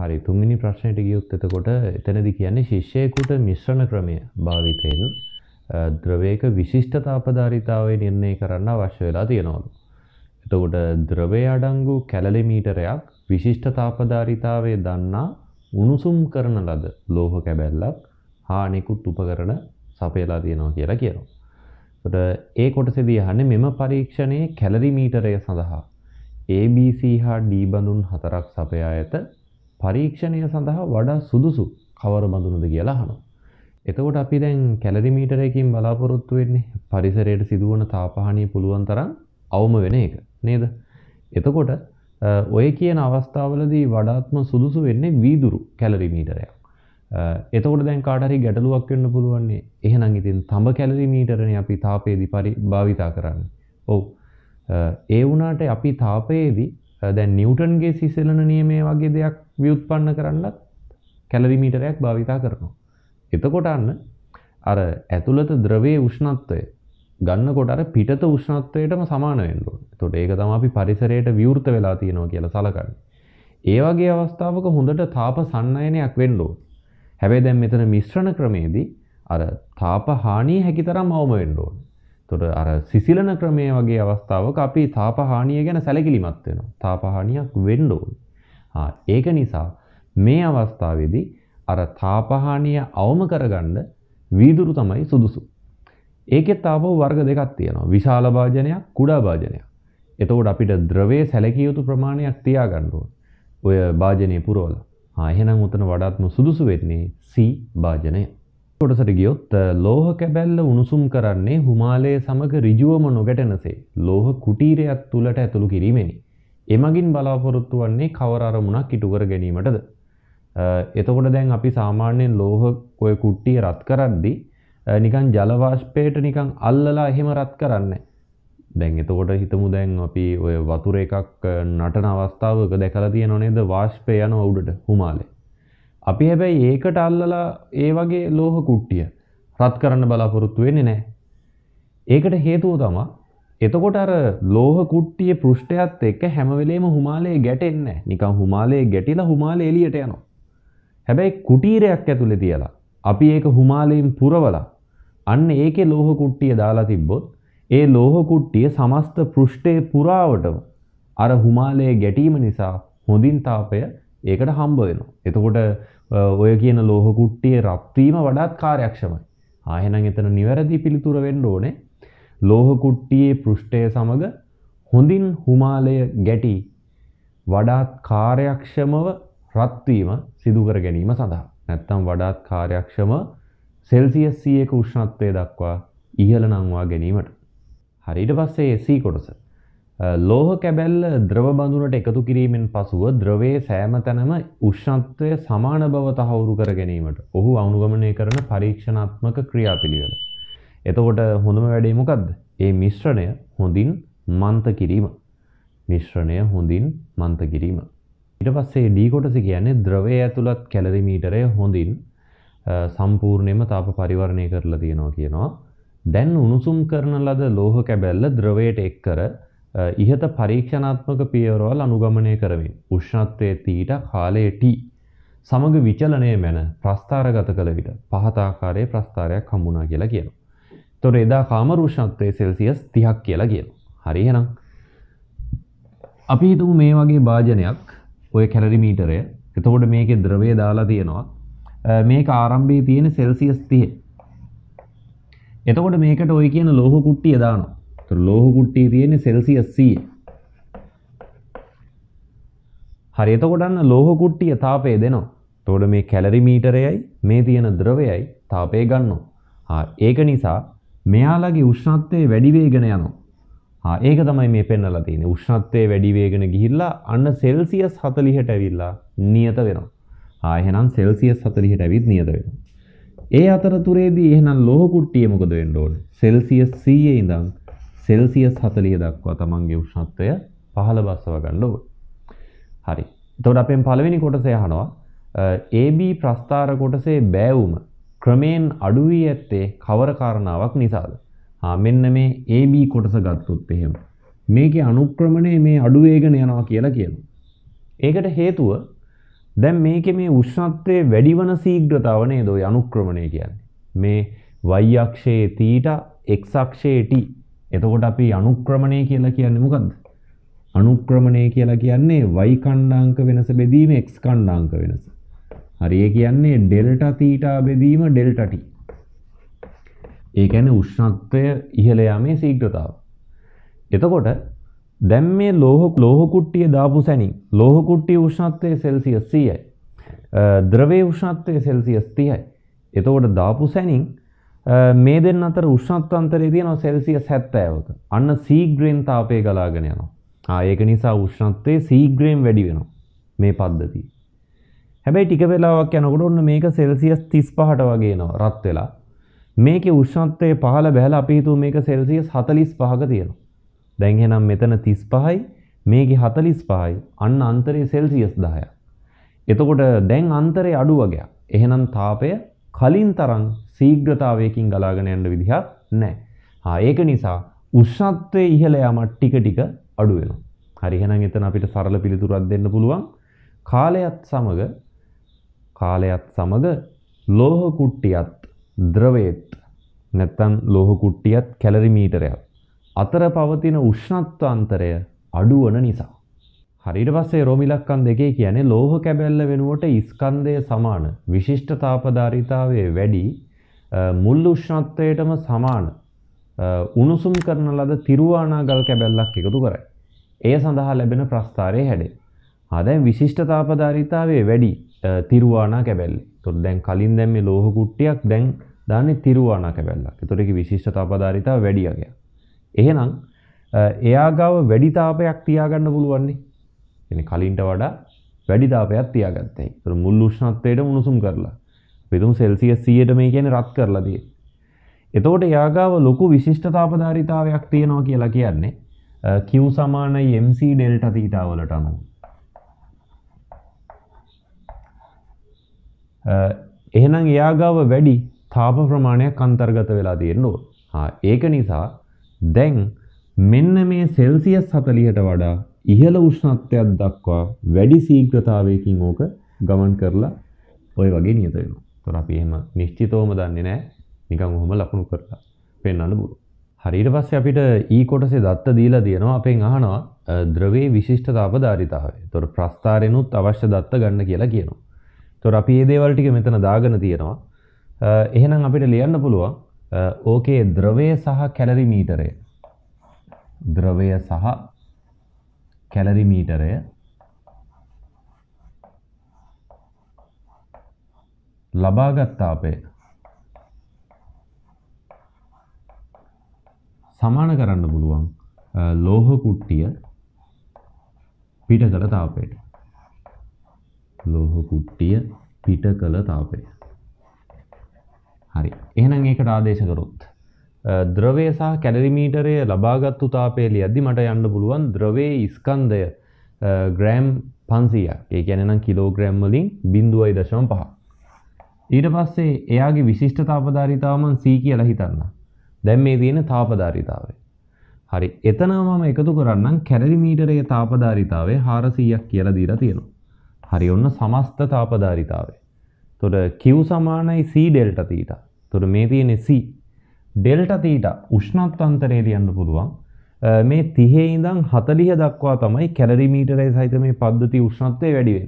හරි තුන්මිනි ප්‍රශ්නයට ගියුත් එතකොට එතනදි කියන්නේ ශිෂ්‍යයකුට මිශ්‍රණ ක්‍රමය භාවිතයෙන් ද්‍රවයක විශිෂ්ඨතාපධාරිතාවේ නිර්ණය කරන්න අවශ්‍ය වෙලා තියෙනවලු. එතකොට ද්‍රවය අඩංගු කැලලි මීටරයක් විශිෂ්ඨතාපධාරිතාවේ දන්නා උණුසුම් කරන ලද ලෝහ කැබැල්ලක් හා අනෙකුත් උපකරණ සපයලා තියෙනවා කියලා කියනවා. එතකොට ඒ කොටසේදී අහන්නේ මෙම පරීක්ෂණයේ කැලරි මීටරය සඳහා ABC හා D බඳුන් හතරක් සපයා ඇත පරීක්ෂණය සඳහා වඩා සුදුසු කවර බඳුනද කියලා අහනවා. එතකොට අපි දැන් කැලරි මීටරයකින් බලාපොරොත්තු වෙන්නේ පරිසරයට සිදුවන තාපහානිය පුළුවන් තරම් අවම වෙන එක නේද? එතකොට ඔය කියන අවස්ථාවලදී වඩාත්ම සුදුසු වෙන්නේ වීදුරු කැලරි මීටරයක්. එතකොට දැන් කාටහරි ගැටලුවක් වෙන්න පුළුවන්නේ. එහෙනම් ඉතින් තඹ කැලරි මීටරනේ අපි තාපයේදී පරි භාවිතා කරන්නේ. ඔව්. ඒ වුණාට අපි තාපයේදී දැන් නිවටන්ගේ සිසලන නියමේ වගේ දෙයක් ව්‍යුත්පන්න කරන්නත් කැලරිමීටරයක් භාවිතා කරනවා. එතකොට අන්න අර ඇතුළත ද්‍රවේ උෂ්ණත්වය ගන්නකොට අර පිටත උෂ්ණත්වයටම සමාන වෙන්න ඕනේ. එතකොට ඒක තමයි අපි පරිසරයට විවෘත වෙලා තියෙනවා කියලා සලකන්නේ. ඒ වගේ අවස්ථාවක හොඳට තාප සන්නයනයක් වෙන්න ඕනේ. හැබැයි දැන් මෙතන මිශ්‍රණ ක්‍රමේදී අර තාප හානිය හැකිතරම් අවම වෙන්න ඕනේ. තොර අර සිසිලන ක්‍රමය වගේ අවස්ථාවක අපි තාපහානිය ගැන සැලකිලිමත් වෙනවා. තාපහානියක් වෙන්න ඕන. ඒක නිසා මේ අවස්ථාවේදී අර තාපහානිය අවම කරගන්න වීදුරු තමයි සුදුසු. ඒකෙත් ආපහු වර්ග දෙකක් තියෙනවා. විශාල භාජනයක්, කුඩා භාජනයක්. එතකොට අපිට ද්‍රවයේ සැලකිය යුතු ප්‍රමාණයක් තියාගන්න ඕන. ඔය භාජනයේ පුරවලා. ආ එහෙනම් උතන වඩාත්ම සුදුසු වෙන්නේ C භාජනය. කොටසට ගියොත් ලෝහ කැබැල්ල උණුසුම් කරන්නේ හුමාලය සමග රිජුවම නොගැටනසේ ලෝහ කුටීරයක් තුළට ඇතුළු කිරීමෙනි. එමගින් බලාපොරොත්තු වන්නේ කවර අරමුණක් ඉටුකර ගැනීමටද. එතකොට දැන් අපි සාමාන්‍යයෙන් ලෝහ ඔය කුට්ටිය රත් කරද්දි නිකන් ජලවාෂ්පයට නිකන් අල්ලලා එහෙම රත් කරන්න. දැන් එතකොට හිතමු දැන් අපි ඔය වතුර එකක් නටන අවස්ථාවක දැකලා තියෙනව නේද වාෂ්පය යන උඩට හුමාලේ. අපි හැබැයි ඒකට අල්ලලා ඒ වගේ ලෝහ කුට්ටිය රත් කරන්න බලාපොරොත්තු වෙන්නේ නැහැ. ඒකට හේතුව තමා එතකොට අර ලෝහ කුට්ටියේ පෘෂ්ඨයත් එක්ක හැම වෙලේම හුමාලයේ ගැටෙන්නේ නැහැ. නිකන් හුමාලයේ ගැටිලා හුමාලයේ එළියට යනවා. හැබැයි කුටීරයක් ඇතුලේ තියලා අපි ඒක හුමාලයෙන් පුරවලා අන්න ඒකේ ලෝහ කුට්ටිය දාලා තිබ්බොත් ඒ ලෝහ කුට්ටිය සමස්ත පෘෂ්ඨයේ පුරාවටම අර හුමාලයේ ගැටීම නිසා හොඳින් තාපය ඒකට හම්බවෙනවා. එතකොට ඔය කියන ලෝහකුට්ටිය රත්වීම වඩාත් කාර්යක්ෂමයි. ආහෙනම් එතන නිවැරදි පිළිතුර වෙන්න ඕනේ. ලෝහකුට්ටියේ පෘෂ්ඨය සමග හොඳින් හුමාලය ගැටි වඩාත් කාර්යක්ෂමව රත්වීම සිදුකර ගැනීම සඳහා. නැත්තම් වඩාත් කාර්යක්ෂම සෙල්සියස් සීයක උෂ්ණත්වය දක්වා ඉහළ නංවා ගැනීමට. හරිට පස්සේ එසී කොටස ලෝහ කැබැල්ල ද්‍රව බඳුනට එකතු කිරීමෙන් පසුව ද්‍රවයේ සෑම තැනම උෂ්ණත්වය සමාන බව තහවුරු කර ගැනීමට ඔහු අනුගමනය කරන පරීක්ෂණාත්මක ක්‍රියාපිළිවෙල. එතකොට හොඳම වැඩේ මොකක්ද? ඒ මිශ්‍රණය හොඳින් මන්ත කිරීම. මිශ්‍රණය හොඳින් මන්ත කිරීම. ඊට පස්සේ D කොටස කියන්නේ ද්‍රවය ඇතුළත් කැලරිමීටරය හොඳින් සම්පූර්ණයෙන්ම තාප පරිවර්ණය කරලා තියෙනවා කියනවා. දැන් උණුසුම් කරන ලද ලෝහ කැබැල්ල ද්‍රවයට එක් කර ඉහත පරීක්ෂණාත්මක පියවරවල් අනුගමනය කරමින් උෂ්ණත්වයේ තීට කාලයේ T සමග විචලනය මැන ප්‍රස්ථාරගත කළ විට පහතාකාරයේ ප්‍රස්ථාරයක් හමුණා කියලා කියනවා. එතකොට එදා කාම උෂ්ණත්වයේ සෙල්සියස් 30ක් කියලා කියනවා. හරි එහෙනම් අපි හිතමු මේ වගේ භාජනයක් ඔය කැලරි මීටරය. එතකොට මේකේ ද්‍රවය දාලා තියෙනවා. මේක ආරම්භයේ තියෙන සෙල්සියස් 30. එතකොට මේකට ඔය කියන ලෝහ කුට්ටිය දානවා. ලෝහ කුට්ටිය තියෙන සෙල්සියස් 100. හරි එතකොට අන්න ලෝහ කුට්ටිය තාපය දෙනවා. එතකොට මේ කැලරි මීටරයයි මේ තියෙන ද්‍රවයයි තාපය ගන්නවා. හා ඒක නිසා මෙයාලගේ උෂ්ණත්වය වැඩි වෙගෙන යනවා. හා ඒක තමයි මේ පෙන්වලා තියෙන්නේ. උෂ්ණත්වය වැඩි වෙගෙන ගිහිල්ලා අන්න සෙල්සියස් 40ට ඇවිල්ලා නියත වෙනවා. හා එහෙනම් සෙල්සියස් 40ට ඇවිත් නියත වෙනවා. ඒ අතරතුරේදී එහෙනම් ලෝහ කුට්ටිය මොකද වෙන්න ඕනේ? සෙල්සියස් 100 ඉඳන් සෙල්සියස් හතලිය දක්වා තමන්ගේ උෂ්ණත්වය පහළ බස්සව ගන්න ඕ. හරි. එතකොට අපෙන් පළවෙනි කොටසේ අහනවා AB ප්‍රස්ථාර කොටසේ බෑවුම ක්‍රමයෙන් අඩු වී ඇත්තේ කවර කාරණාවක් නිසාද? ආ මෙන්න මේ AB කොටස ගත්තොත් එහෙම. මේකේ අනුක්‍රමණය මේ අඩු වේගන යනවා කියලා කියනවා. ඒකට හේතුව දැන් මේකේ මේ උෂ්ණත්වයේ වැඩි වන ශීඝ්‍රතාව නේද ඔය අනුක්‍රමණය කියන්නේ. මේ y අක්ෂයේ θ x අක්ෂයේ t එතකොට අපි අනුක්‍රමණය කියලා කියන්නේ මොකද්ද? අනුක්‍රමණය කියලා කියන්නේ y කණ්ඩාංක වෙනස බෙදීම x කණ්ඩාංක වෙනස. හරි ඒ කියන්නේ ඩෙල්ටා තීටා බෙදීම ඩෙල්ටා t. ඒ කියන්නේ උෂ්ණත්වය ඉහළ යාමේ ශීඝ්‍රතාව. එතකොට දැන් මේ ලෝහ ලෝහ කුට්ටිය දාපු සැනින් ලෝහ කුට්ටිය උෂ්ණත්වය සෙල්සියස් 100යි. ද්‍රවයේ උෂ්ණත්වය සෙල්සියස් 30යි. එතකොට දාපු සැනින් මේ දෙන්න අතර උෂ්ණත්වන්තරේ තියෙනවා සෙල්සියස් 70ක. අන්න සීග්‍රෙන් තාපය ගලාගෙන යනවා. ආ ඒක නිසා උෂ්ණත්වය සීග්‍රයෙන් වැඩි වෙනවා මේ පද්ධතිය. හැබැයි ටික වෙලාවක් යනකොට ඔන්න මේක සෙල්සියස් 35ට වගේ එනවා රත් වෙලා. මේකේ උෂ්ණත්වය පහළ බැහැලා අපි හිතුව මේක සෙල්සියස් 45ක තියෙනවා. දැන් එහෙනම් මෙතන 35යි මේකේ 45යි අන්න අන්තරය සෙල්සියස් 10ක්. එතකොට දැන් අන්තරේ අඩු වගයක්. එහෙනම් තාපය කලින් තරම් සීග්‍රතාවයකින් ගලාගෙන යන්න විදිහක් නැහැ. ආ ඒක නිසා උෂ්ණත්වයේ ඉහළ යෑමක් ටික ටික අඩු වෙනවා. හරි එහෙනම් එතන අපිට සරල පිළිතුරක් දෙන්න පුළුවන්. කාලයත් සමග කාලයත් සමග ලෝහ කුට්ටියත් ද්‍රවයේත් නැත්තම් ලෝහ කුට්ටියත් කැලරි මීටරයත් අතර පවතින උෂ්ණත්ව අන්තරය අඩු වන නිසා හරිට පස්සේ රෝමිලක්කන් දෙකේ කියන්නේ ලෝහ කැබැල්ල වෙනුවට ඉස්කන්දය සමාන විශිෂ්ට තාපධාරිතාවේ වැඩි මුල් උෂ්ණත්වයටම සමාන උණුසුම් කරන ලද තිරුවානා ගල් කැබැල්ලක් එකතු කරයි. එය සඳහා ලැබෙන ප්‍රස්ථාරය හැඩේ. හදැන් විශිෂ්ට තාපධාරිතාවේ වැඩි තිරුවානා කැබැල්ලේ තොට දැන් කලින් දැම්ම ලෝහ කුට්ටියක් දැන් දාන්නේ තිරුවානා කැබැල්ලක් තොරෙක විශිෂ්ට තාපධාරිතාව වැඩියගය. එහෙනම් එයා ගාව වැඩි තාපයක් තියාගන්න පුළුවන්නේ එන කලින්ට වඩා වැඩිතාපයක් තියාගත්තයි තුර මුල් උෂ්ණත්වයට උණුසුම් කරලා විතුම් සෙල්සියස් සියයට මේ කියන රත් කරලදී. එතෝට යාගාව ලොකු විශිෂ්ට තාපධාරිතාවයක් තියෙනවා කියලා කියන්නේ කිව් සමානයි MC ඩෙල්ට තීටාවලට අනුව. එහෙනම් එයාගාව වැඩි තාප ප්‍රමාණයක් අන්තර්ගත වෙලා තියෙන්න ඕන. ඒක නිසා දැන් මෙන්න මේ සෙල්සියස් 40ට වඩා ඉහළ උෂ්ණත්වයක් දක්වා වැඩි සීග්‍රතාවයකින් ඕක ගමන් කරලා ඔය වගේ නියත වෙනවා. ඒතොර අපි එහෙම නිශ්චිතවම දන්නේ නැහැ. නිකන් ඔහොම ලකුණු කරලා පෙන්වන්න බුරු. හරි ඊට පස්සේ අපිට ඊ e කොටසේ දත්ත දීලා දෙනවා. අපෙන් අහනවා ද්‍රවයේ විශිෂ්ටතාව ධාරිතාවය. ඒතොර ප්‍රස්ථාරෙනුත් අවශ්‍ය දත්ත ගන්න කියලා කියනවා. ඒතොර අපි මේ දේවල් ටික මෙතන දාගෙන තියෙනවා. එහෙනම් අපිට ලියන්න පුළුවන් ඕකේ ද්‍රවය සහ කැලරි මීටරය. ද්‍රවය සහ කැලරි මීටරය ලබාගත්තාපය සමාන කරන්න පුළුවන් ලෝහ කුට්ටිය පිට කළ තාපයට ලෝහ කුට්ටිය පිට කළ තාපය හරි එහෙනම් ඒකට ආදේශ කරොත් ද්‍රවේ සහ කැඩරිමීටරය ලබාගත්තු තාපේලි ඇදදි මට යන්න පුළුවන් ද්‍රවේ ඉස්කන්දය ග්‍රෑම් පන්සියක් ඒ ගැනම් කිලෝග්‍රෑම්වලින් බිඳුවයි දශම පහ. ඊට පස්සේ එයාගේ විශිෂ්ට තාපධාරිතාවන් සී කියලා හිතන්න. දැම් මේ තියෙන තාපධාරිතාවේ. හරි එතනමම එකතු කරන්න කැඩරිමීටරයේ තාපධාරිතාවේ හාරසීයක් කියලා දීර තියෙනවා. හරි ඔන්න සමස්ත තාපධාරිතාවේ. තොට කිව් සමානයි සීඩෙල්ට තීට තොට මේ තියෙන සී ඩෙල්ට තීට උෂ්ණත් අන්තරේට යන්න පුළුවන් මේ තිහේ ඉඳං හතලිහ දක්වා තමයි කැලරිමීටරය සහිත මේ පද්ධති උෂ්ණත්වය වැඩිවේ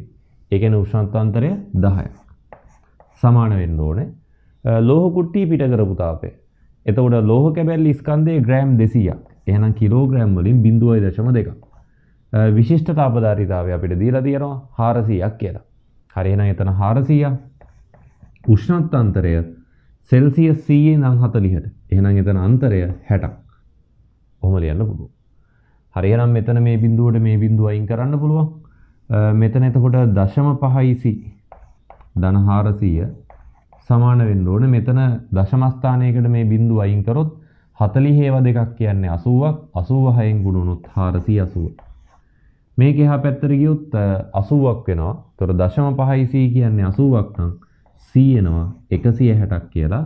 එකන උෂ්ණත්තාන්තරය දහය සමාන වෙන්න ඕනේ ලෝහකුට්ටී පිට කරපු තාපේ එතකොට ලෝහ කැබැල් ස්කන්දේ ග්‍රෑම් දෙසියක් එහනම් කිලෝග්‍රෑම් වලින් බිඳුවයි දශම දෙක විශිෂ්ට තාපධාරිතාව අපිට දීලා තියෙනවා හාරසීයක් කියලා හරිෙන එතන හාරසීය උෂ්ණත්තාන්තරය සෙල්සිය සීයේ නං හතලිහට එහෙනම් එතන අන්තරය 60ක්. ඔහොම ලියන්න පුළුවන්. හරි එහෙනම් මෙතන මේ බිඳුවට මේ බිඳුව අයින් කරන්න පුළුවන්. මෙතන එතකොට 0.5 ධන 400 සමාන වෙන්න ඕනේ. මෙතන දශම ස්ථානයකට මේ බිඳුව අයින් කරොත් 40 හේව දෙකක් කියන්නේ 80ක් 86න් ගුණනොත් 480. මේක එහා පැත්තට ගියොත් 80ක් වෙනවා. ඒතොර 0.5 කියන්නේ 80ක් නම් 100 එනවා 160ක් කියලා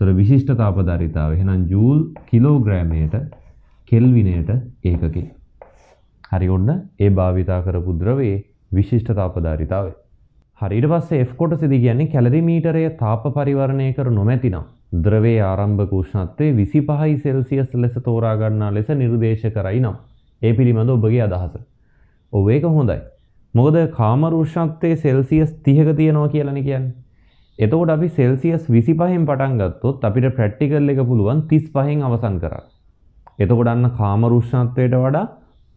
තොර විශිෂ්ට තාපධාරිතාව එහෙනම් ජූල් කිලෝග්‍රෑමයට කෙල්විනයට ඒකකි. හරි ඔන්න ඒ භාවිතා කරපු ද්‍රවයේ විශිෂ්ට තාපධාරිතාවය. හරිට පස්සේ F කොට සිදි කියන්නේ කැලරි මීටරය තාප පරිවර්ණය කර නොමැතිනම් ද්‍රවයේ ආරම්භක උෂ්ණත්වය 25යි සෙල්සියස් ලෙස තෝරා ගන්නා ලෙස නිර්දේශ කරයි නම් ඒ පිළිබඳ ඔබගේ අදහස. ඔව් ඒක හොඳයි. මොකද කාම උෂ්ණත්වයේ සෙල්සියස් 30ක තියනවා කියලානේ කියන්නේ. එතකොට අපි සෙල්සියස් විසි පහෙන් පටන් ගත්තොත් අපිට ප්‍රට්ටිකල් එක පුළුවන් තිස් පහෙන් අවසන් කරන්න. එතකොට අන්න කාමරුෂ්ණත්වයට වඩා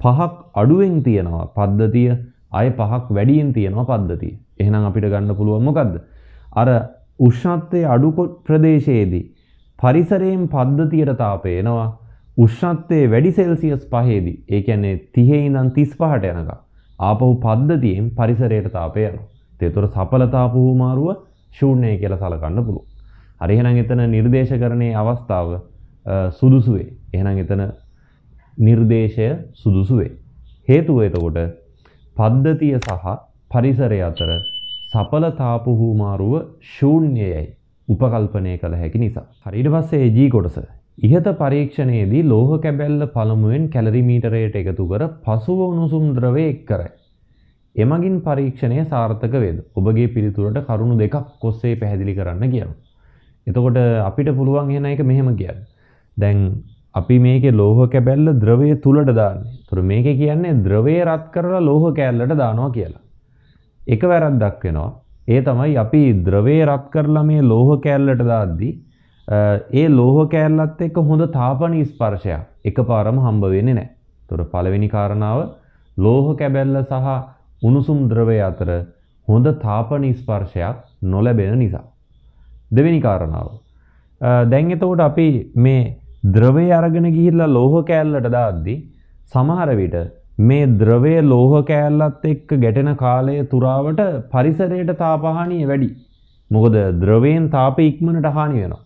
පහක් අඩුවෙන් තියෙනවා පද්ධතිය අය පහක් වැඩියෙන් තියෙනවා පද්ධතිය. එහෙනම් අපිට ගන්න පුළුවන් මොකද්ද? අර උෂ්ණත්වයේ අඩු ප්‍රදේශයේදී පරිසරයෙන් පද්ධතියට තාපය එනවා. උෂ්ණත්වයේ වැඩි සෙල්සියස් පහේදී ඒ කියන්නේ 30 ඉඳන් 35ට යනකම් ආපහු පද්ධතියෙන් පරිසරයට තාපය යනවා. ඒතර සඵලතාවු මාරුව ශූන්‍යය කියලා සලකන්න පුළුවන්. හරි එහෙනම් එතන නිර්දේශකරණයේ අවස්ථාව සුදුසු වේ. එහෙනම් එතන නිර්දේශය සුදුසු වේ. හේතුව එතකොට පද්ධතිය සහ පරිසරය අතර සඵලතාපුහුමාරුව ශූන්‍යයයි උපකල්පනය කළ හැකි නිසා. හරි ඊට පස්සේ ජී කොටස. ඉහත පරීක්ෂණයේදී ලෝහ කැබැල්ල පළමුවෙන් කැලරිමීටරයට එකතු කර පසුව උණුසුම් ද්‍රවය එක් කරයි. එමගින් පරීක්ෂණය සාර්ථක වේද ඔබගේ පිළිතුරට කරුණු දෙකක් කොස්සේ පැහැදිලි කරන්න කියනවා. එතකොට අපිට පුළුවන් එහෙන එක මෙහෙම කියන්න. දැන් අපි මේක ලෝහ කැබැල්ල ද්‍රවය තුළට දාන්නේ. තුර මේක කියන්නේ ද්‍රවය රත් කරලා ලෝහ කෑල්ලට දානවා කියලා. එක වැරද්දක් වෙනවා. ඒ තමයි අපි ද්‍රවය රත් කරලා මේ ලෝහ කෑල්ලට දාද්දී ඒ ලෝහ කෑල්ලත් එක්ක හොඳ තාපන ස්පර්ශයක් එකපාරම හම්බ වෙන්නේ නැහැ. ඒතොර පළවෙනි කාරණාව ලෝහ කැබැල්ල සහ උණුසුම් ද්‍රවය අතර හොඳ තාපන ස්පර්ශයක් නොලැබෙන නිසා. දෙවෙනි කාරණාව. දැන් එතකොට අපි මේ ද්‍රවය අරගෙන ගිහිල්ලා ලෝහ කෑල්ලට දාද්දී සමහර විට මේ ද්‍රවය ලෝහ කෑල්ලත් එක්ක ගැටෙන කාලය තුරාවට පරිසරයට තාපහානිය වැඩි. මොකද ද්‍රවයෙන් තාප ඉක්මනට හානි වෙනවා.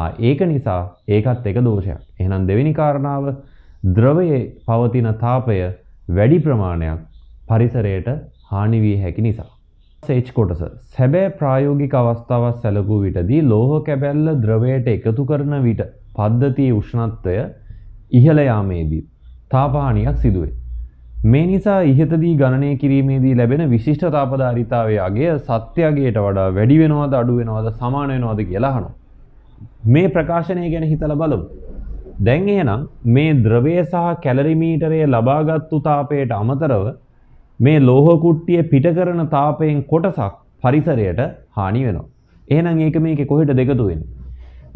ආ ඒක නිසා ඒකත් එක දෝෂයක්. එහෙනම් දෙවෙනි කාරණාව ද්‍රවයේ පවතින තාපය වැඩි ප්‍රමාණයක් පරිසරයට හානි වී හැකි නිසා. සේච් කොටස සැබෑ ප්‍රායෝගික අවස්ථාවක් සැලකූ විටදී ලෝහ කැබැල්ල ද්‍රවයට එකතු කරන විට පද්ධතියේ උෂ්ණත්වය ඉහළ යාමේදී තාපහානියක් සිදුවේ. මේ නිසා ඉහතදී ගණනය කිරීමේදී ලැබෙන විශිෂ්ට තාපධාරිතාවයාගේ සත්‍යගේට වඩා වැඩි වෙනවාද අඩු වෙනවාද සමාන වෙනවාද කියලා අහනවා. මේ ප්‍රකාශනය ගැන හිතලා බලමු. දැන් එහෙනම් මේ ද්‍රවය සහ කැලරිමීටරය ලබාගත්තු තාපයට අමතරව මේ ලෝහ කුට්ටිය පිට කරන තාපයෙන් කොටසක් පරිසරයට හානි වෙනවා. එහෙනම් ඒක මේකේ කොහෙට දෙකතු වෙන්නේ?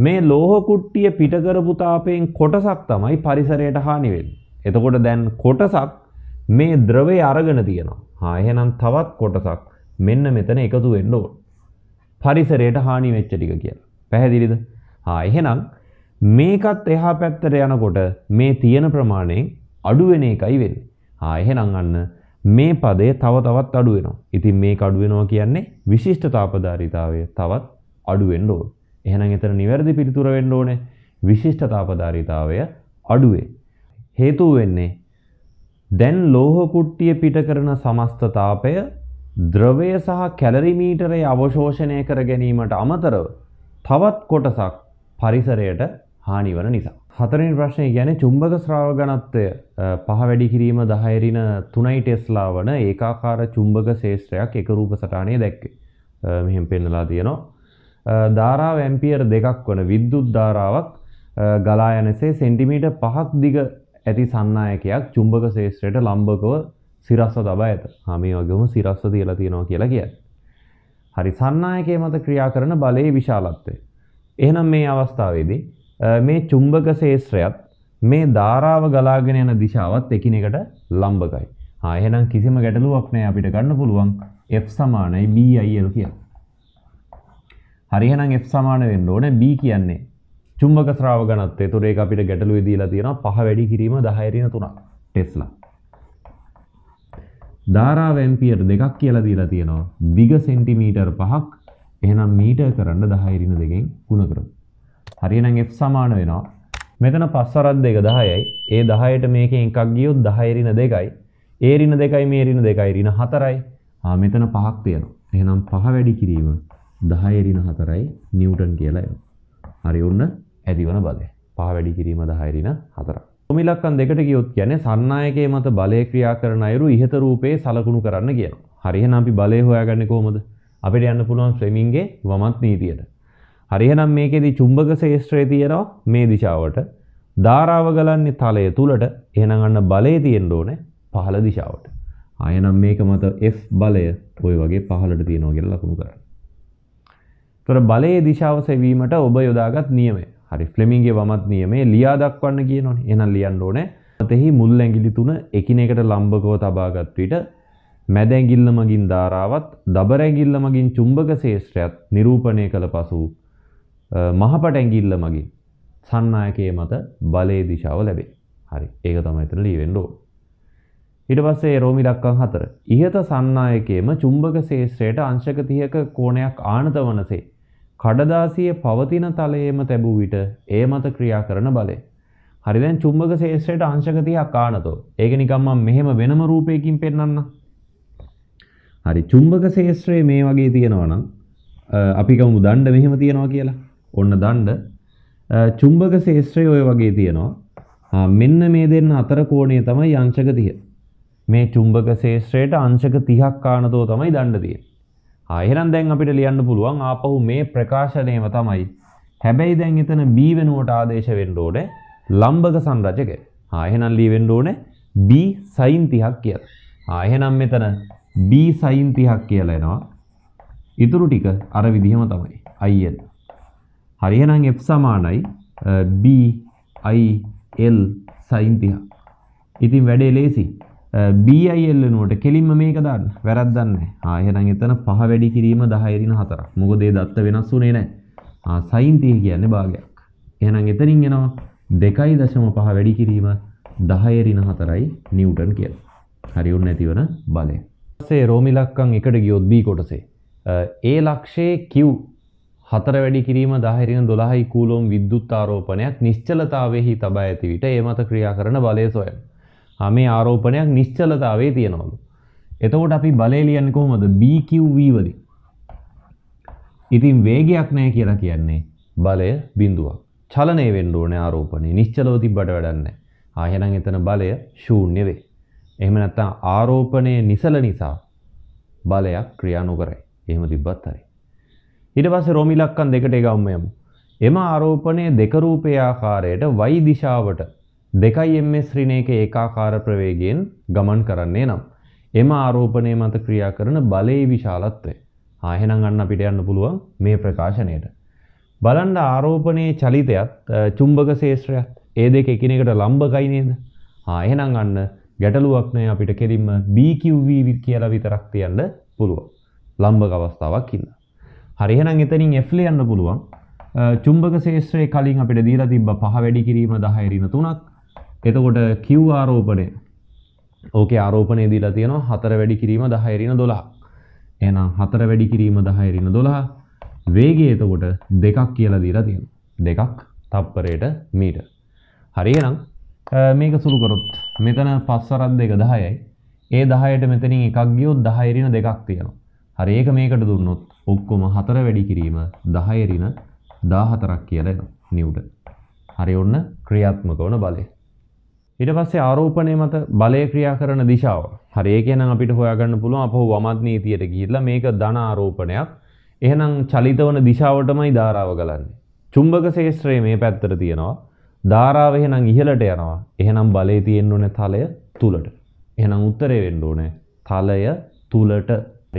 මේ ලෝහ කුට්ටිය පිට කරපු තාපයෙන් කොටසක් තමයි පරිසරයට හානි වෙන්නේ. එතකොට දැන් කොටසක් මේ ද්‍රවය අරගෙන තියෙනවා. හා එහෙනම් තවත් කොටසක් මෙන්න මෙතන එකතු වෙන්න ඕන. පරිසරයට හානි වෙච්ච ටික කියලා. පැහැදිලිද? හා එහෙනම් මේකත් එහා පැත්තට යනකොට මේ තියෙන ප්‍රමාණයෙන් අඩු වෙන එකයි වෙන්නේ. හා එහෙනම් අන්න මේ පදය තව තවත් අඩු වෙනවා. ඉතින් මේක අඩු වෙනවා කියන්නේ විශිෂ්ට තාපදාරිතාවය තවත් අඩු වෙන්න ඕන. එහෙනම් එතන නිවැරදි පිළිතුර වෙන්න ඕනේ විශිෂ්ට තාපදාරිතාවය අඩුවේ. හේතුව වෙන්නේ දැන් ලෝහ කුට්ටිය පිට කරන සමස්ත තාපය ද්‍රවය සහ කැලරි මීටරේ අවශෝෂණය කර ගැනීමට අමතරව තවත් කොටසක් පරිසරයට හානි වන නිසා හතරින් ප්‍රශ්නය ගැන චුම්බක ශ්‍රාවගනත්වය පහ වැඩි කිරීම දහයරින තුනයි ටෙස්ලා වන ඒකාකාර චුම්බක ශේෂත්‍රයක් එක රූප සටානය දැක්කේ මෙහෙම පෙන්නලා තියෙනවා. ධාරාව ඇම්පියර් දෙකක් වන විද්දුත් ධාරාවක් ගලා යනසේ සෙන්ටිමීට පහක් දිග ඇති සන්නායකයක් චුම්බක ශේෂත්‍රයට ලම්බකව සිරස්ව තබා ඇත හමේ වගේම සිරස්ව තියලා තියෙනවා කියලා කියයි. හරි සන්නායකය මත ක්‍රියා කරන බලයේ විශාලත්වය. එහෙනම් මේ අවස්ථාවේදී මේ චුම්බක ශේෂ්ත්‍රයත් මේ ධාරාව ගලාගෙන යන දිශාවත් එකිනෙකට ලම්බකයි. ආ එහෙනම් කිසිම ගැටලුවක් නැහැ අපිට ගන්න පුළුවන් F සමානයි BIL කියලා. හරි එහෙනම් F සමාන වෙන්න ඕනේ B කියන්නේ චුම්බක ශ්‍රාව ඝනත්වය. ඒතොර ඒක අපිට ගැටලුවේ දීලා තියෙනවා පහ වැඩි කිරීම 10 3 ටෙස්ලා. ධාරාව ඇම්පියර් දෙකක් කියලා දීලා තියෙනවා. දිග සෙන්ටිමීටර් 5ක්. එහෙනම් මීටර් කරන්න 10 2කින් ගුණ කරමු. හරිනම් F සමාන වෙනවා මෙතන පස්සරත් දෙක දහයයි ඒ දහයට මේක එකක් ගියොත් දහයරින දෙකයි ඒරින දෙකයි මේරින දෙකයි රින හතරයි මෙතන පහක් තියෙනවා එහෙනම් පහ වැඩි කිරීම දහයරින හතරයි නිවටන් කියලා හරි ඔන්න ඇතිවන බලය පහ වැඩි කිරීම දහයරින හතර මිලක්කන් දෙකට ගියොත් කියන්නේ සන්නායකයේ මත බලය ක්‍රියා කරන අයුරු ඉහත රූපේ සලකුණු කරන්න කියනවා. හරි එහෙනම් අපි බලය හොයාගන්නේ කොහොමද? අපිට යන්න පුළුවන් ෆ්ලෙමින්ගේ වමත් නීතියට. හරියනම් මේකෙදි චුම්බක ශේෂ්ත්‍රයේ තියෙනවා මේ දිශාවට. ධාරාව ගලන්නේ තලය තුලට. එහෙනම් අන්න බලය තියෙන්න ඕනේ පහළ දිශාවට. ආයෙනම් මේක මත F බලය ওই වගේ පහළට තියෙනවා කියලා ලකුණු කරන්න. ඒතර බලයේ දිශාව සෙවීමට ඔබ යොදාගත් නියමය. හරි ෆ්ලෙමින්ගේ වමත් නියමය ලියා දක්වන්න කියනෝනේ. එහෙනම් ලියන්න ඕනේ මතෙහි මුල් ඇඟිලි තුන එකිනෙකට ලම්බකව තබාගත් විට මැද ඇඟිල්ල මගින් ධාරාවත් දබර ඇඟිල්ල මගින් චුම්බක ශේෂ්ත්‍රයත් නිරූපණය කළ පසු මහපට ඇඟිල්ල මගින් සන්නායකයේ මත බලයේ දිශාව ලැබේ. හරි. ඒක තමයි එතන ලියවෙන්න ඕන. ඊට පස්සේ රෝමි ලක්කම් 4. ඉහත සන්නායකයේම චුම්බක ශේෂ්ත්‍රයට අංශක 30ක කෝණයක් ආනත වනසේ කඩදාසියේ පවතින තලයේම තැබූ විට ඒ මත ක්‍රියා කරන බලය. හරි දැන් චුම්බක ශේෂ්ත්‍රයට අංශක 30ක් ආනතෝ. ඒක නිකම් මම මෙහෙම වෙනම රූපයකින් පෙන්වන්න. හරි චුම්බක ශේෂ්ත්‍රයේ මේ වගේ තියෙනවා නම් අපි ගමු දණ්ඩ මෙහෙම තියෙනවා කියලා. ඔන්න දණ්ඩ චුම්බක ශේෂ්ත්‍රය ඔය වගේ තියෙනවා මෙන්න මේ දෙන්න අතර කෝණය තමයි අංශක 30 මේ චුම්බක ශේෂ්ත්‍රයට අංශක 30ක් ආනතෝ තමයි දණ්ඩ තියෙන්නේ ආ එහෙනම් දැන් අපිට ලියන්න පුළුවන් ආපහු මේ ප්‍රකාශනයම තමයි හැබැයි දැන් එතන B වෙනුවට ආදේශ වෙන්න ඕනේ ලම්බක සංරචකය ආ එහෙනම් ලියවෙන්න ඕනේ B sin 30ක් කියලා ආ එහෙනම් මෙතන B sin 30ක් කියලා එනවා ඉතුරු ටික අර විදිහම තමයි IN හරි එහෙනම් F සමානයි B I L sin θ. ඉතින් වැඩේ ලේසි. B I L වෙනුවට කෙලින්ම මේක දාන්න. වැරද්දක් නැහැ. ආ එහෙනම් එතන 5 වැඩි කිරීම 10 ඍණ 4ක්. මොකද ඒ දත්ත වෙනස් වුණේ නැහැ. ආ sin θ කියන්නේ භාගයක්. එහෙනම් එතනින් එනවා 2.5 වැඩි කිරීම 10 ඍණ 4යි නිව්ටන් කියලා. හරි උන් නැතිවන බලය. සේ රෝමි ලක්කම් එකට ගියොත් B කොටසේ. ඒ ලක්ෂයේ Q හතර වැඩි කිරීම දාහිරින දොළහයි කූලෝම් විද්දුත් ආරෝපනයක් නිශ්චලතාවෙහි තබා ඇති විට ඒ මත ක්‍රියා කරන බලය සොයන. මේ ආරෝපනයක් නිශ්චලතාවේ තියෙනවලු. එතකොට අපි බලය ලියන්නේ කොහොමද? BQV වලින්. ඉතින් වේගයක් නැහැ කියලා කියන්නේ බලය බිඳුවක්. චලනය වෙන්න ඕනේ ආරෝපණය. නිශ්චලව තිබ්බට වැඩක් නැහැ. ආයෙනම් එතන බලය ශූන්‍ය වෙයි. එහෙම නැත්නම් ආරෝපණය නිසල නිසා බලයක් ක්‍රියා නොකරයි. එහෙම තිබ්බත් හරි. ඊට පස්සේ රෝමි ඉලක්කම් දෙකට එකවම යමු. එම ආරෝපණය දෙක රූපයේ ආකාරයට y දිශාවට 2 ms ඍණයක ඒකාකාර ප්‍රවේගයෙන් ගමන් කරන්නේ නම් එම ආරෝපණය මත ක්‍රියා කරන බලයේ විශාලත්වය. ආ එහෙනම් අන්න අපිට යන්න පුළුවන් මේ ප්‍රකාශනයට. බලන්න ආරෝපණයේ චලිතයත් චුම්බක ශේෂ්ත්‍රයත් ඒ දෙක එකිනෙකට ලම්බකයි නේද? ආ එහෙනම් අන්න ගැටලුවක් නෑ අපිට කෙලින්ම BQV කියලා විතරක් තියන්න පුළුවන්. ලම්බක අවස්ථාවක් ඉන්න. හරිහනම් එතනින් එෆ්ල යන්න පුළුවන් චුම්භක ශේෂත්‍රයේ කලින් අපිට දීලා තිබ්බ පහ වැඩි කිරීම 10 ඍණ 3ක්. එතකොට Q ආරෝපණය ඕකේ ආරෝපණය දීලා තියෙනවා 4 වැඩි කිරීම 10 ඍණ 12ක්. එහෙනම් 4 වැඩි කිරීම 10 ඍණ 12 වේගය එතකොට දෙකක් කියලා දීලා තියෙනවා. දෙකක් තප්පරයට මීටර්. හරියනම් මේක සුළු කරොත් මෙතන පස්සරත් දෙක 10යි. ඒ 10ට මෙතනින් එකක් ගියොත් 10 ඍණ දෙකක් තියෙනවා. හරි ඒක මේකට දුන්නොත් ඔක්කොම 4 වැඩි කිරීම 10 ඍණ 14ක් කියලා එනවා නිව්ටන්. හරි ඔන්න ක්‍රියාත්මක වන බලය. ඊට පස්සේ ආරෝපණය මත බලය ක්‍රියා කරන දිශාව. හරි ඒක නම් අපිට හොයාගන්න පුළුවන් අපහුව වමත් නීතියට ගිහිල්ලා මේක ධන ආරෝපණයක්. එහෙනම් චලිත වන දිශාවටමයි ධාරාව ගලන්නේ. චුම්බක ශේෂ්ත්‍රය මේ පැත්තට තියෙනවා. ධාරාව එහෙනම් ඉහළට යනවා. එහෙනම් බලය තියෙන්න ඕනේ තලය තුලට. එහෙනම් උත්තරේ වෙන්න ඕනේ තලය තුලට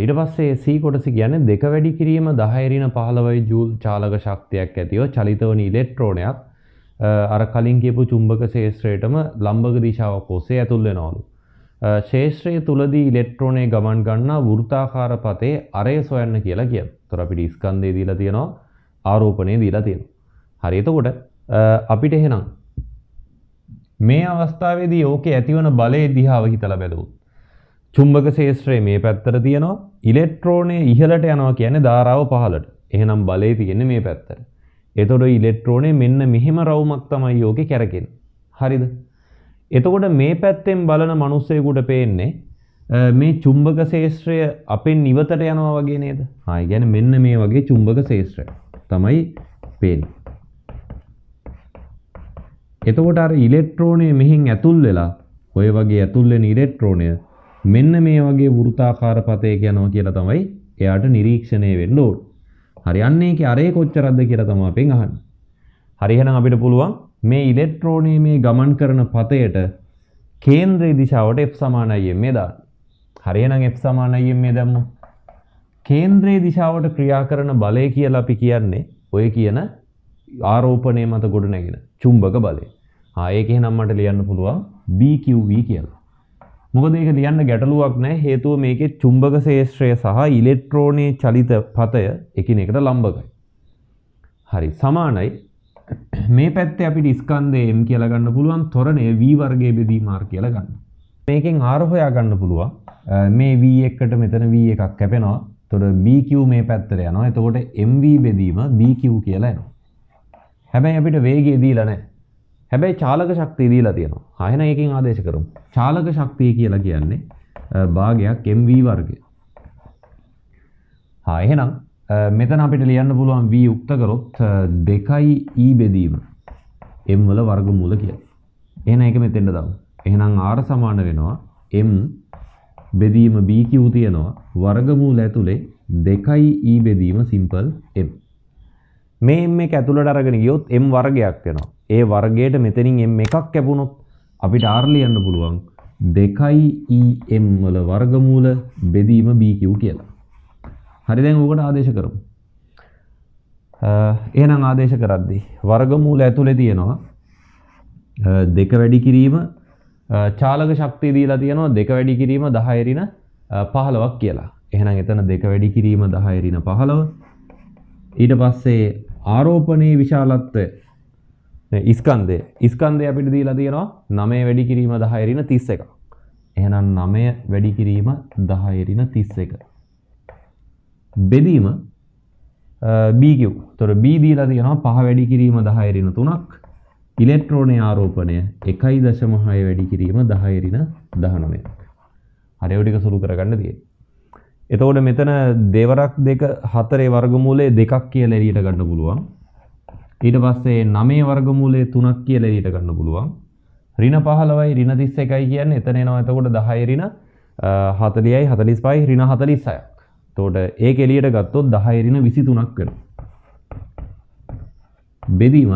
ඊට පස්සේ C කොටස කියන්නේ දෙක වැඩි කිරීම 10 ඍණ 15 ජූල් චාලක ශක්තියක් ඇතිව චලිත වන ඉලෙක්ට්‍රෝනයක් අර කලින් කියපු චුම්බක ශේෂ්ත්‍රයටම ලම්බක දිශාවක් ඔස්සේ ඇතුල් වෙනවලු. ශේෂ්ත්‍රය තුලදී ඉලෙක්ට්‍රෝනේ ගමන් ගන්නා වෘත්තාකාර පතේ අරය සොයන්න කියලා කියනවා. ඒතර අපිට ස්කන්ධය දීලා තියෙනවා ආරෝපණය දීලා තියෙනවා. හරි එතකොට අපිට එහෙනම් මේ අවස්ථාවේදී ඕකේ ඇතිවන බලයේ දිහාව හිතලා බලුවොත් චුම්බක ශේෂත්‍රයේ මේ පැත්තට තියෙනවා ඉලෙක්ට්‍රෝනය ඉහළට යනවා කියන්නේ ධාරාව පහළට. එහෙනම් බලය තියෙන්නේ මේ පැත්තට. එතකොට ඉලෙක්ට්‍රෝනය මෙන්න මෙහෙම රවුමක් තමයි යෝගේ කැරකෙන්නේ. හරිද? එතකොට මේ පැත්තෙන් බලන මිනිස්සෙකුට පේන්නේ මේ චුම්බක ශේෂ්ත්‍රය අපෙන් ඉවතට යනවා වගේ නේද? ආ, කියන්නේ මෙන්න මේ වගේ චුම්බක ශේෂ්ත්‍රය තමයි පේන්නේ. එතකොට අර ඉලෙක්ට්‍රෝනය මෙහෙන් ඇතුල් වෙලා ඔය වගේ ඇතුල් වෙන ඉලෙක්ට්‍රෝනය මෙන්න මේ වගේ වෘතාකාර පතයක යනවා කියලා තමයි එයාට නිරීක්ෂණය වෙන්න ඕන. හරි යන්නේ ඒකේ අරේ කොච්චරක්ද කියලා තමයි අපෙන් අහන්නේ. හරි එහෙනම් අපිට පුළුවන් මේ ඉලෙක්ට්‍රෝනයේ මේ ගමන් කරන පතයට කේන්ද්‍රයේ දිශාවට F සමානයි මේ දාන්න. හරි එහෙනම් F සමානයි මේ දැම්මොත් කේන්ද්‍රයේ දිශාවට ක්‍රියා කරන බලය කියලා අපි කියන්නේ ඔය කියන ආරෝපණය මත ගොඩනැගෙන චුම්බක බලය. ආ ඒක එහෙනම් මට ලියන්න පුළුවන් BQV කියලා. මොකද ඒක ලියන්න ගැටලුවක් නෑ හේතුව මේකේ චුම්බක ශේෂ්ත්‍රය සහ ඉලෙක්ට්‍රෝනයේ චලිත පතය එකිනෙකට ලම්බකයි. හරි සමානයි මේ පැත්තේ අපිට ස්කන්ධය m කියලා ගන්න පුළුවන් ත්වරණය v වර්ගයේ බෙදීම r කියලා ගන්න. මේකෙන් r හොයා ගන්න පුළුවන්. මේ v එකට මෙතන v එකක් කැපෙනවා. එතකොට bq මේ පැත්තට යනවා. එතකොට mv බෙදීම bq කියලා එනවා. හැබැයි අපිට වේගය දීලා නැහැ. හැබැයි චාලක ශක්තිය දීලා තියෙනවා. ආයෙන එකකින් ආදේශ කරමු. චාලක ශක්තිය කියලා කියන්නේ භාගයක් mv වර්ගය. හා එහෙනම් මෙතන අපිට ලියන්න පුළුවන් v යුක්ත කරොත් 2යි e බෙදීම m වල වර්ගමූල කියලා. එහෙනම් ඒක මෙතෙන්ට දාමු. එහෙනම් r සමාන වෙනවා m බෙදීම b q තියෙනවා වර්ගමූල ඇතුලේ 2යි e බෙදීම සිම්පල් m. මේ m එක ඇතුළට අරගෙන ගියොත් m වර්ගයක් වෙනවා. ඒ වර්ගයට මෙතනින් එම් එකක් කැපුණොත් අපිට R ලියන්න පුළුවන් 2em වල වර්ගමූල බෙදීම bq කියලා. හරි දැන් ඕකට ආදේශ කරමු. එහෙනම් ආදේශ කරද්දී වර්ගමූල ඇතුලේ තියෙනවා දෙක වැඩි කිරීම චාලක ශක්තිය දීලා තියෙනවා දෙක වැඩි කිරීම 10 ඍණ 15ක් කියලා. එහෙනම් එතන දෙක වැඩි කිරීම 10 ඍණ 15. ඊට පස්සේ ආරෝපණයේ විශාලත්වය ඉස්කන්දේ ඉස්කන්දය අපිට දීලා තියෙනවා නමේ වැඩි කිරීම දහයරින තිස්ස එක එහෙනම් නමය වැඩි කිරීම දහයරින තිස්ස එක බෙදීම බීකව් තොර බීදීලා තියෙනවා පහ වැඩි කිරීම දහයරින තුනක් ඉලෙක්ට්‍රෝනය ආරෝපණය එකයි දශමහය වැඩි කිරීම දහයරින දහනමය හරිවටික සුළු කරගන්න දේ එතවට මෙතන දෙවරක් දෙක හතරේ වර්ගමූලේ දෙකක් කියල එරියට ගන්න පුළුවන් ඊට පස්සේ 9 වර්ගමූලයේ 3ක් කියලා එළියට ගන්න පුළුවන්. ඍණ 15යි ඍණ 31යි කියන්නේ එතන එනවා. එතකොට 10 ඍණ 40යි 45යි ඍණ 46ක්. එතකොට ඒක එළියට ගත්තොත් 10 ඍණ 23ක් වෙනවා. බෙදීම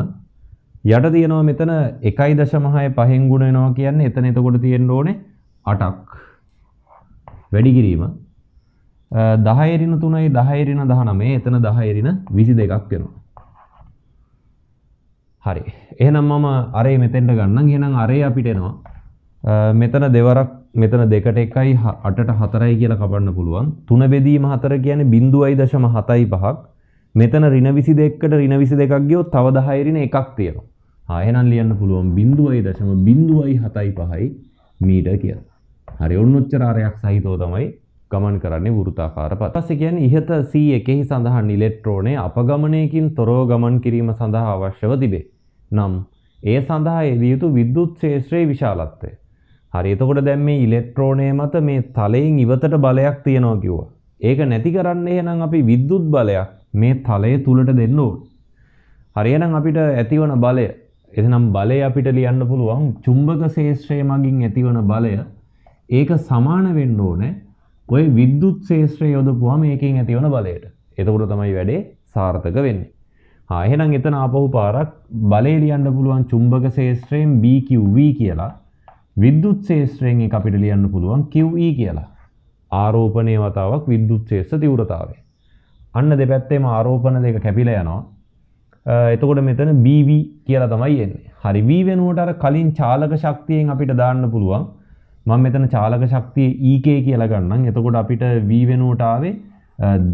යට තියෙනවා මෙතන 1.6 පහෙන් ගුණ වෙනවා කියන්නේ එතන එතකොට තියෙන්න ඕනේ 8ක්. වැඩි කිරීම 10 ඍණ 3යි 10 ඍණ 19 එතන 10 ඍණ 22ක් වෙනවා. හරි එහනම් මම අරේ මෙතෙන්ට ගන්න ගෙනම් අරේ අපිටෙනවා මෙතන දෙවරක් මෙතන දෙකට එකයි අටට හතරයි කියලා කපන්න පුළුවන් තුන බෙදීම හතර කියන බිින්දුවයි දශම හතයි පහක් මෙතන රින විසි දෙක්කට රින විසි දෙකක් ගියෝ තව දහයිරින එකක් තියෙනවා ආයනන් ලියන්න පුළුවන් බිින්දුවයි දශම බිින්දුවයි හතයි පහයි මීට කියලා හරි ඔන්නොච්චරාරයක් සහිතෝ තමයි ගමන් කරන්නේ වෘතාකාර පත්. පස්සේ කියන්නේ ඉහත C එකෙහි සඳහන් ඉලෙක්ට්‍රෝනය අපගමනයකින් තොරව ගමන් කිරීම සඳහා අවශ්‍යව තිබේ. නම් ඒ සඳහා යෙදිය යුතු විද්‍යුත් ක්ෂේත්‍රයේ විශාලත්වය. හරි එතකොට දැන් මේ ඉලෙක්ට්‍රෝනය මත මේ තලයෙන් ඉවතට බලයක් තියනවා කිව්වා. ඒක නැති කරන්න එහෙනම් අපි විද්‍යුත් බලයක් මේ තලය තුලට දෙන්න ඕන. හරියනම් අපිට ඇතිවන බලය එතනම් බලය අපිට ලියන්න පුළුවන් චුම්බක ශේෂ්ත්‍රය මගින් ඇතිවන බලය ඒක සමාන වෙන්න ඕනේ ඔය විද්දුත් ශේෂත්‍රය යොදපුවාම ඒකින් ඇතිවන බලයට එතකොට තමයි වැඩේ සාර්ථක වෙන්නේ. ආහෙනම් එතන ආපහු පාරක් බලේ ලියන්න පුළුවන් චුම්බක ශේෂත්‍රයෙන් BQV කියලා විද්දුත් ශේෂත්‍රයෙන් එක අපිට ලියන්න පුළුවන් QE කියලා. ආරෝපණය වතාවක් විද්දුත් ශේෂ තීව්‍රතාවය. අන්න දෙපැත්තේම ආරෝපණ දෙක කැපිලා යනවා. එතකොට මෙතන BV කියලා තමයි එන්නේ. හරි V වෙනුවට අර කලින් චාලක ශක්තියෙන් අපිට දාන්න පුළුවන් මං මෙතන චාලක ශක්තිය ඒකේ e කියලා ගන්නම් එතකොට අපිට වී වෙනුවට ආවේ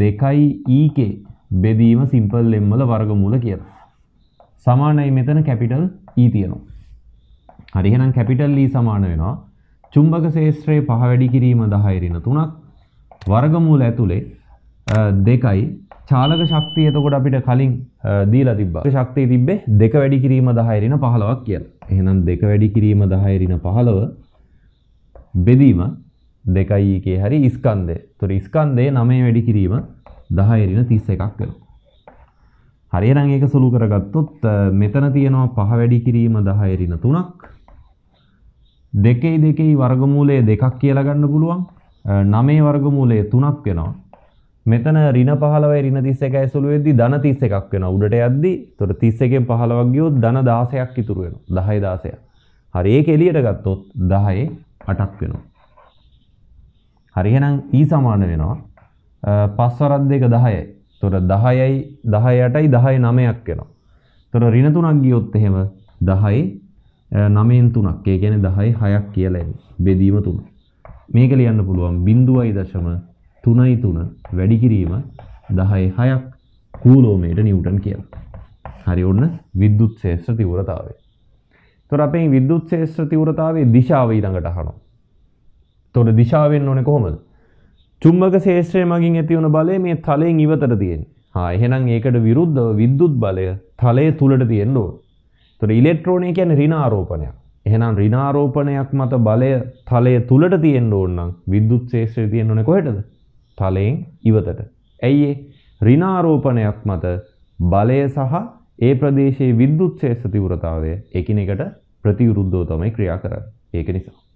දෙකයි ඒකේ e බෙදීම සිම්පල් එම්වල වර්ගමූල කියලා. සමානයි මෙතන කැපිටල් E තියෙනවා. හරි එහෙනම් කැපිටල් E සමාන වෙනවා චුම්බක ශේෂ්ත්‍රයේ පහ වැඩි කිරීම 10 ඍණ 3ක් වර්ගමූල ඇතුලේ දෙකයි චාලක ශක්තිය එතකොට අපිට කලින් දීලා තිබ්බා. ශක්තිය තිබ්බේ දෙක වැඩි කිරීම 10 ඍණ 15ක් කියලා. එහෙනම් දෙක වැඩි කිරීම 10 ඍණ 15 බෙදීම දෙකයි එකේ හරි ස්කන්ධය. ඒතොර ස්කන්ධය 9 වැඩි කිරීම 10 ඍණ 31ක් වෙනවා. හරියනම් ඒක සුළු කරගත්තොත් මෙතන තියෙනවා 5 වැඩි කිරීම 10 ඍණ 3ක්. දෙකේ දෙකේ වර්ගමූලය දෙකක් කියලා ගන්න පුළුවන්. 9 වර්ගමූලය 3ක් වෙනවා. මෙතන ඍණ 15 ඍණ 31යි සුළු වෙද්දි ධන 31ක් වෙනවා උඩට යද්දි. ඒතොර 31න් 15ක් ගියොත් ධන 16ක් ඉතුරු වෙනවා. 10 16ක්. හරි ඒක එළියට ගත්තොත් 10 අටක් වෙනවා. හරිහෙනම් E සමාන වෙනවා පස්වරත් දෙක දහයයි තොර දහයයි දහය යටයි දහය නමයක් වෙනවා. තොර රින තුනක් ගියොත් එහෙම දහයි නමයෙන් තුනක් ඒ ගැන දහයි හයක් කියලා බෙදීම තුන. මේක ලියන්න පුළුවන් බිින්දුවයි දශම තුනයි තුන වැඩිකිරීම දහයි හයක් කූලෝමයට නිවටන් කියලා. හරි ඔන්න විද්දුත් ශේෂ්‍ර තිවරතාවේ. තොර අපේ විද්‍යුත් ශේෂ්‍ර තිවරතාවේ දිශාව ඊළඟට අහනවා. තොර දිශාව වෙන්න ඕනේ කොහොමද? චුම්බක ශේෂ්ත්‍රය මගින් ඇති වන බලය මේ තලයෙන් ඉවතට තියෙන්නේ. හා එහෙනම් ඒකට විරුද්ධව විද්‍යුත් බලය තලයේ තුලට තියෙන්න ඕන. තොර ඉලෙක්ට්‍රෝනය කියන්නේ ඍණ ආරෝපණයක්. එහෙනම් ඍණ ආරෝපණයක් මත බලය තලයේ තුලට තියෙන්න ඕන නම් විද්‍යුත් ශේෂ්ත්‍රය තියෙන්න ඕනේ කොහෙටද? තලයෙන් ඉවතට. ඇයි ඒ? ඍණ ආරෝපණයක් මත බලය සහ ඒ ප්‍රදේශයේ විද්‍යුත් ක්ෂේත්‍ර තීව්‍රතාවය එකිනෙකට ප්‍රතිවිරුද්ධව තමයි ක්‍රියා කරන්නේ. ඒක නිසා